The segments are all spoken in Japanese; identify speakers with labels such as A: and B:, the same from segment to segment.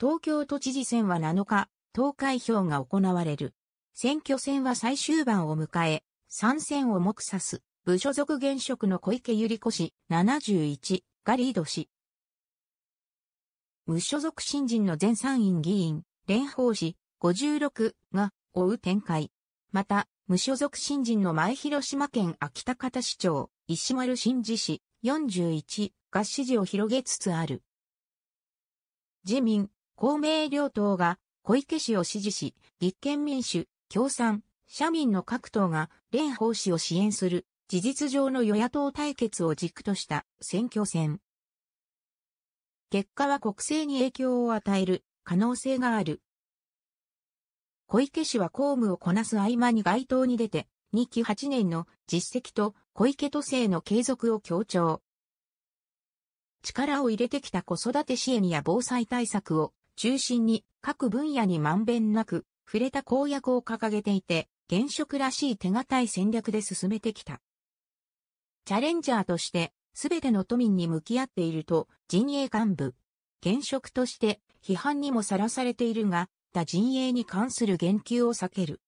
A: 東京都知事選は7日、投開票が行われる。選挙戦は最終盤を迎え、参戦を目指す、部所属現職の小池百合子氏71がリードし、無所属新人の前参院議員、蓮舫氏56が追う展開。また、無所属新人の前広島県秋田方市長、石丸真二氏41が支持を広げつつある。自民、公明両党が小池氏を支持し、立憲民主、共産、社民の各党が蓮舫氏を支援する事実上の与野党対決を軸とした選挙戦。結果は国政に影響を与える可能性がある。小池氏は公務をこなす合間に街頭に出て、2期8年の実績と小池都政の継続を強調。力を入れてきた子育て支援や防災対策を中心に各分野にまんべんなく触れた公約を掲げていて、現職らしい手堅い戦略で進めてきた。チャレンジャーとして、すべての都民に向き合っていると、陣営幹部。現職として、批判にもさらされているが、他陣営に関する言及を避ける。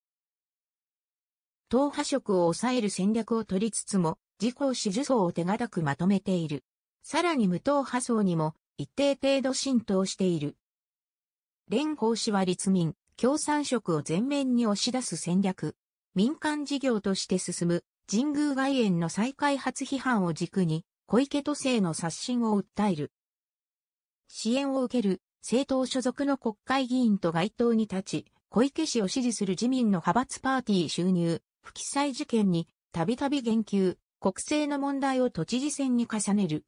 A: 党派色を抑える戦略を取りつつも、自公支持層を手堅くまとめている。さらに無党派層にも、一定程度浸透している。蓮舫氏は立民、共産色を前面に押し出す戦略。民間事業として進む神宮外苑の再開発批判を軸に、小池都政の刷新を訴える。支援を受ける政党所属の国会議員と街頭に立ち、小池氏を支持する自民の派閥パーティー収入、不記載事件に、たびたび言及、国政の問題を都知事選に重ねる。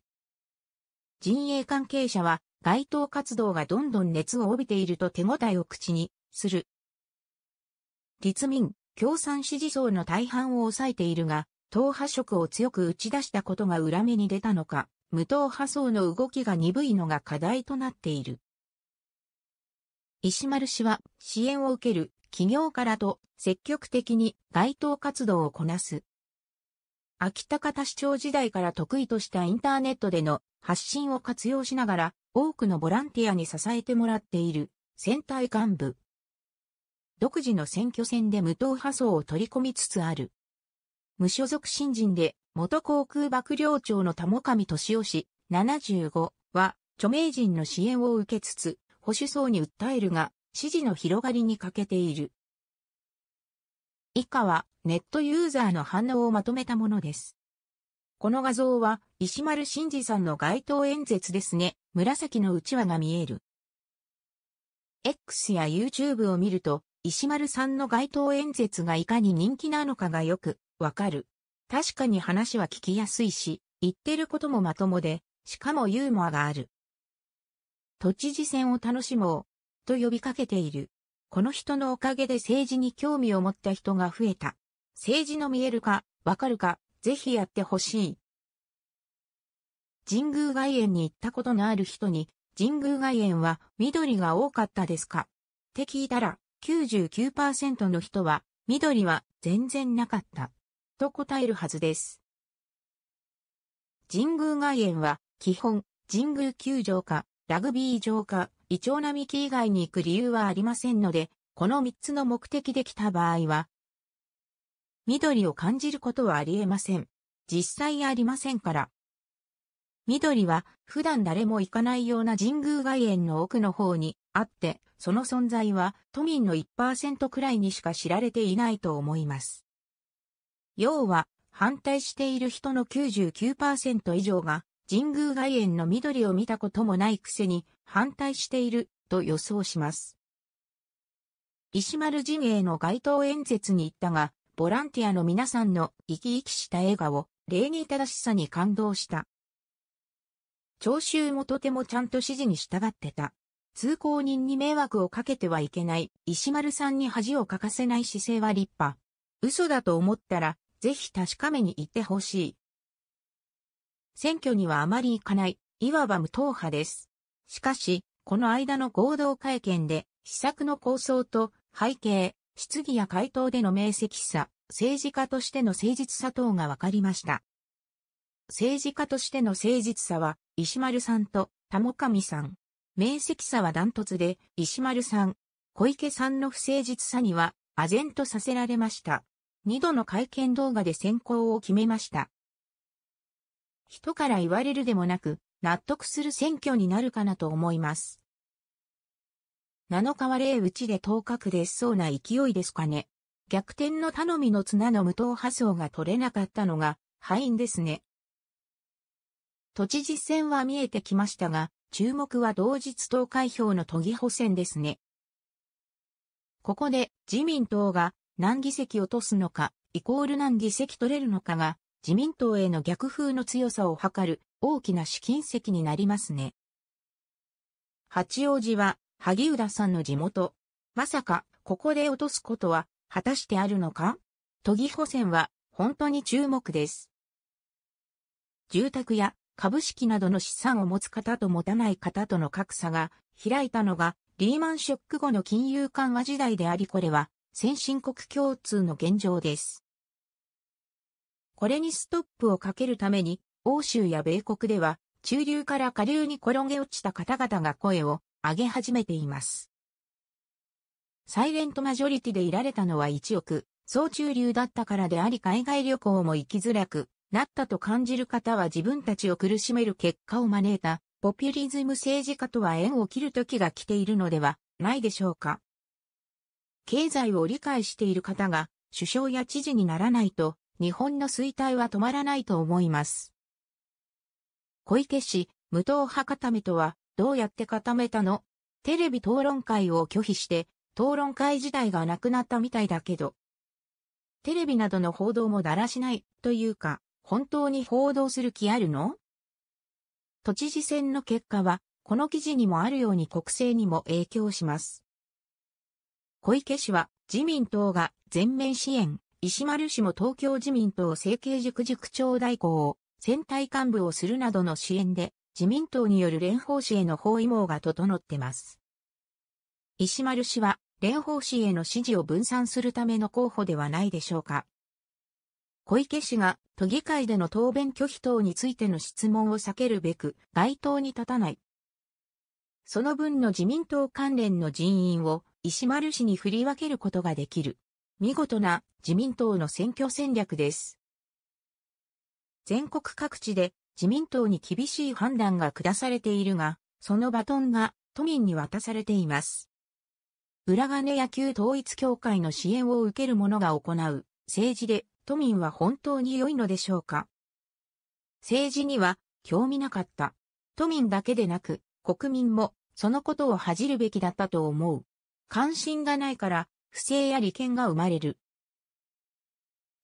A: 陣営関係者は、街頭活動がどんどん熱を帯びていると手応えを口にする。立民、共産支持層の大半を抑えているが、党派色を強く打ち出したことが裏目に出たのか、無党派層の動きが鈍いのが課題となっている。石丸氏は支援を受ける企業からと積極的に街頭活動をこなす。秋田方市長時代から得意としたインターネットでの発信を活用しながら、多くのボランティアに支えてもらっている、選対幹部。独自の選挙戦で無党派層を取り込みつつある。無所属新人で、元航空幕僚長の玉上俊夫氏、75は、著名人の支援を受けつつ、保守層に訴えるが、支持の広がりに欠けている。以下は、ネットユーザーの反応をまとめたものです。この画像は、石丸真二さんの街頭演説ですね。紫のうちわが見える。X や YouTube を見ると、石丸さんの街頭演説がいかに人気なのかがよくわかる。確かに話は聞きやすいし、言ってることもまともで、しかもユーモアがある。都知事選を楽しもう、と呼びかけている。この人のおかげで政治に興味を持った人が増えた。政治の見えるか、わかるか、ぜひやってほしい。神宮外苑に行ったことのある人に、神宮外苑は緑が多かったですかって聞いたら99%の人は緑は全然なかった。と答えるはずです。神宮外苑は基本神宮球場かラグビー場かイチョウ並木以外に行く理由はありませんので、この3つの目的で来た場合は緑を感じることはありえません。実際ありませんから。緑は普段誰も行かないような神宮外苑の奥の方にあって、その存在は都民の1%くらいにしか知られていないと思います。要は反対している人の99%以上が神宮外苑の緑を見たこともないくせに反対していると予想します。石丸陣営の街頭演説に行ったが、ボランティアの皆さんの生き生きした笑顔、礼儀正しさに感動した。聴衆もとてもちゃんと指示に従ってた。通行人に迷惑をかけてはいけない、石丸さんに恥をかかせない姿勢は立派。嘘だと思ったら、ぜひ確かめに行ってほしい。選挙にはあまり行かない、いわば無党派です。しかし、この間の合同会見で、施策の構想と背景、質疑や回答での明晰さ、政治家としての誠実さ等が分かりました。政治家としての誠実さは、石丸さんと、玉上さん。明晰さはダントツで、石丸さん、小池さんの不誠実さには、唖然とさせられました。二度の会見動画で選考を決めました。人から言われるでもなく、納得する選挙になるかなと思います。7日は0打ちで頭角でしそうな勢いですかね。逆転の頼みの綱の無党派層が取れなかったのが敗因ですね。都知事選は見えてきましたが、注目は同日投開票の都議補選ですね。ここで自民党が何議席落とすのか、イコール何議席取れるのかが、自民党への逆風の強さを図る大きな試金石になりますね。八王子は萩生田さんの地元。まさか、ここで落とすことは、果たしてあるのか都議補選は、本当に注目です。住宅や株式などの資産を持つ方と持たない方との格差が開いたのがリーマンショック後の金融緩和時代でありこれは先進国共通の現状です。これにストップをかけるために欧州や米国では中流から下流に転げ落ちた方々が声を上げ始めています。サイレントマジョリティでいられたのは1億、総中流だったからであり海外旅行も行きづらくなったと感じる方は自分たちを苦しめる結果を招いたポピュリズム政治家とは縁を切る時が来ているのではないでしょうか。経済を理解している方が首相や知事にならないと日本の衰退は止まらないと思います。小池氏、無党派固めとはどうやって固めたのテレビ討論会を拒否して、討論会自体がなくなったみたいだけど。テレビなどの報道もだらしないというか、本当に報道する気あるの都知事選の結果は、この記事にもあるように国政にも影響します。小池氏は自民党が全面支援、石丸氏も東京自民党政経塾塾長代行、を、選対幹部をするなどの支援で自民党による蓮舫氏への包囲網が整ってます。石丸氏は、蓮舫氏への支持を分散するための候補ではないでしょうか。小池氏が都議会での答弁拒否等についての質問を避けるべく街頭に立たない。その分の自民党関連の人員を石丸氏に振り分けることができる。見事な自民党の選挙戦略です。全国各地で自民党に厳しい判断が下されているが、そのバトンが都民に渡されています。裏金野球統一協会の支援を受ける者が行う政治で都民は本当に良いのでしょうか政治には興味なかった。都民だけでなく国民もそのことを恥じるべきだったと思う。関心がないから不正や利権が生まれる。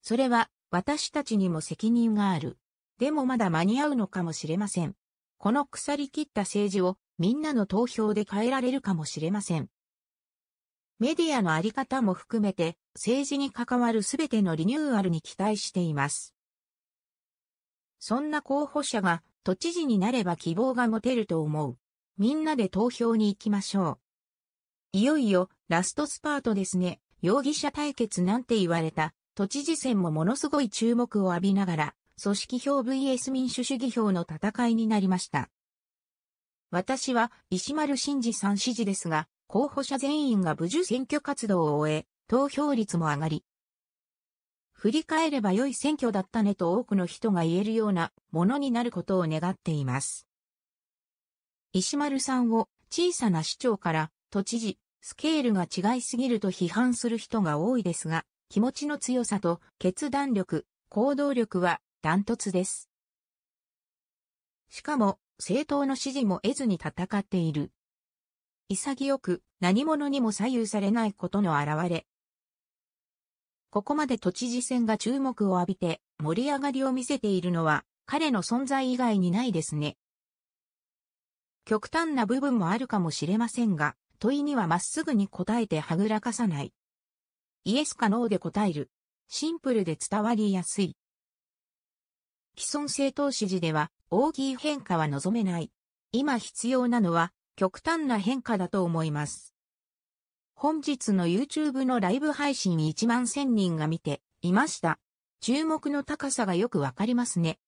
A: それは私たちにも責任がある。でもまだ間に合うのかもしれません。この腐りきった政治をみんなの投票で変えられるかもしれません。メディアのあり方も含めて政治に関わるすべてのリニューアルに期待しています。そんな候補者が都知事になれば希望が持てると思う。みんなで投票に行きましょう。いよいよラストスパートですね。容疑者対決なんて言われた都知事選もものすごい注目を浴びながら組織票 VS 民主主義票の戦いになりました。私は石丸真二さん支持ですが、候補者全員が無事選挙活動を終え、投票率も上がり、振り返れば良い選挙だったねと多くの人が言えるようなものになることを願っています。石丸さんを小さな市長から都知事、スケールが違いすぎると批判する人が多いですが、気持ちの強さと決断力、行動力はダントツです。しかも、政党の支持も得ずに戦っている。潔く、何者にも左右されないことの表れ。ここまで都知事選が注目を浴びて、盛り上がりを見せているのは、彼の存在以外にないですね。極端な部分もあるかもしれませんが、問いにはまっすぐに答えてはぐらかさない。イエスかノーで答える。シンプルで伝わりやすい。既存政党支持では、大きい変化は望めない。今必要なのは、極端な変化だと思います。本日の YouTube のライブ配信1万1000人が見ていました。注目の高さがよくわかりますね。